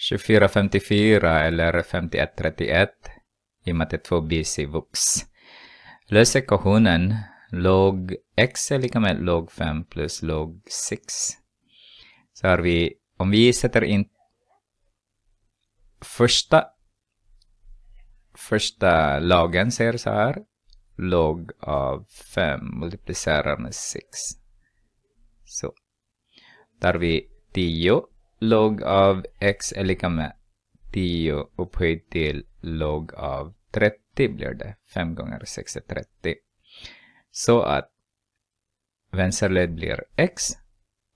2454 eller 5131 i matte 2bc VUX. Lös ekvationen log x är lika med log 5 plus log 6. Så har vi, om vi sätter in första första lagen säger så här log av 5 multiplicerar med 6. Så. Där har vi 10 log av x är lika med 10 upphöjt till log av 30 blir det. 5 gånger 6 är 30. Så att vänster led blir x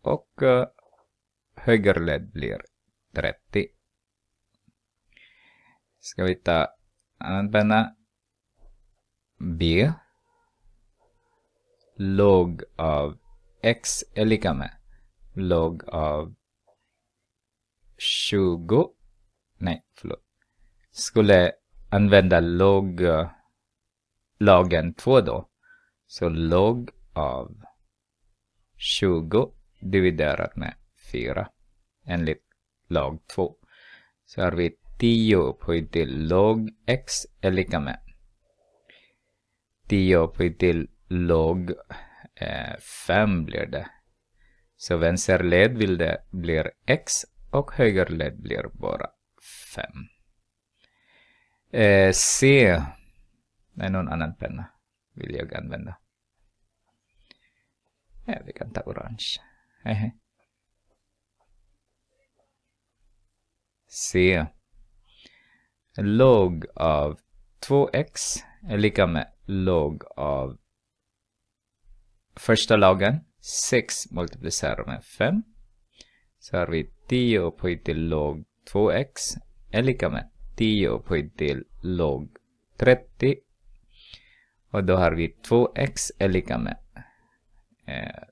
och eh, höger led blir 30. Ska vi ta annan penna, b log av x är lika med log av 20, nej förlåt, skulle använda log, eh, lagen 2 då. Så log av 20 dividerat med 4 enligt lag 2. Så har vi 10 upphöjt till log x är lika med 10 upphöjt till log eh, 5 blir det. Så vänsterled vill det blir x och höger led blir bara 5. Eh, C. Nej, någon annan penna vill jag använda. Ja, vi kan ta orange. Hehe. C. Log av 2x är lika med log av första lagen. 6 multiplicerar med 5 så har vi 10 upphöjt till log 2x är lika med 10 upphöjt till log 30. Och då har vi 2x är lika med eh,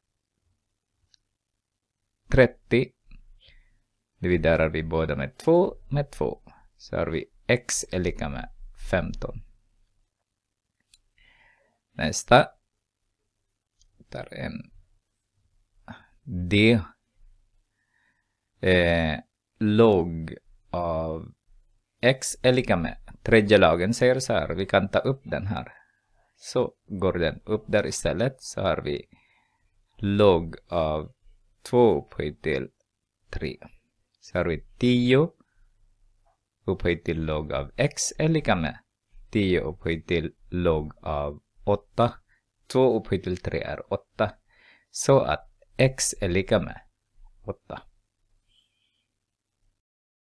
30. Dividerar vi båda med 2 med 2 så har vi x är lika med 15. Nästa. Tar en D eh, log av x är lika med. Tredje lagen säger så här, vi kan ta upp den här. Så går den upp där istället så har vi log av 2 upphöjt till 3. Så har vi 10 upphöjt till log av x är lika med 10 upphöjt till log av 8. 2 upphöjt till 3 är 8. Så att x är lika med 8.